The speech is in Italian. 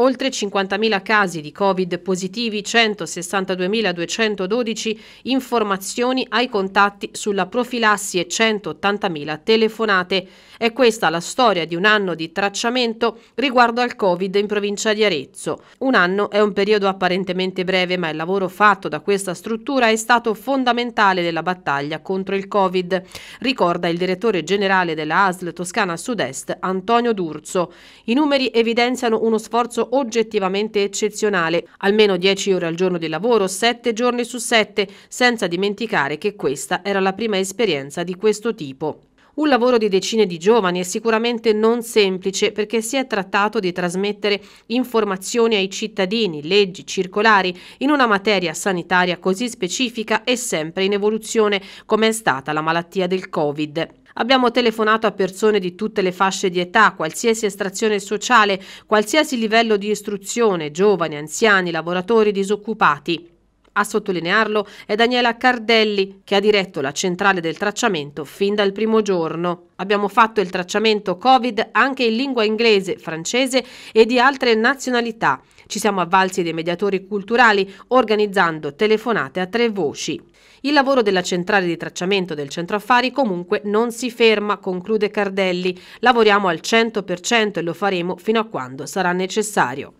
oltre 50.000 casi di Covid positivi, 162.212 informazioni ai contatti sulla profilassi e 180.000 telefonate. È questa la storia di un anno di tracciamento riguardo al Covid in provincia di Arezzo. Un anno è un periodo apparentemente breve, ma il lavoro fatto da questa struttura è stato fondamentale nella battaglia contro il Covid, ricorda il direttore generale della ASL Toscana Sud-Est Antonio D'Urso. I numeri evidenziano uno sforzo oggettivamente eccezionale, almeno 10 ore al giorno di lavoro, 7 giorni su 7, senza dimenticare che questa era la prima esperienza di questo tipo. Un lavoro di decine di giovani è sicuramente non semplice perché si è trattato di trasmettere informazioni ai cittadini, leggi, circolari, in una materia sanitaria così specifica e sempre in evoluzione come è stata la malattia del Covid. Abbiamo telefonato a persone di tutte le fasce di età, qualsiasi estrazione sociale, qualsiasi livello di istruzione, giovani, anziani, lavoratori, disoccupati. A sottolinearlo è Daniela Cardelli, che ha diretto la centrale del tracciamento fin dal primo giorno. Abbiamo fatto il tracciamento Covid anche in lingua inglese, francese e di altre nazionalità. Ci siamo avvalsi dei mediatori culturali organizzando telefonate a tre voci. Il lavoro della centrale di tracciamento del centro affari comunque non si ferma, conclude Cardelli. Lavoriamo al 100% e lo faremo fino a quando sarà necessario.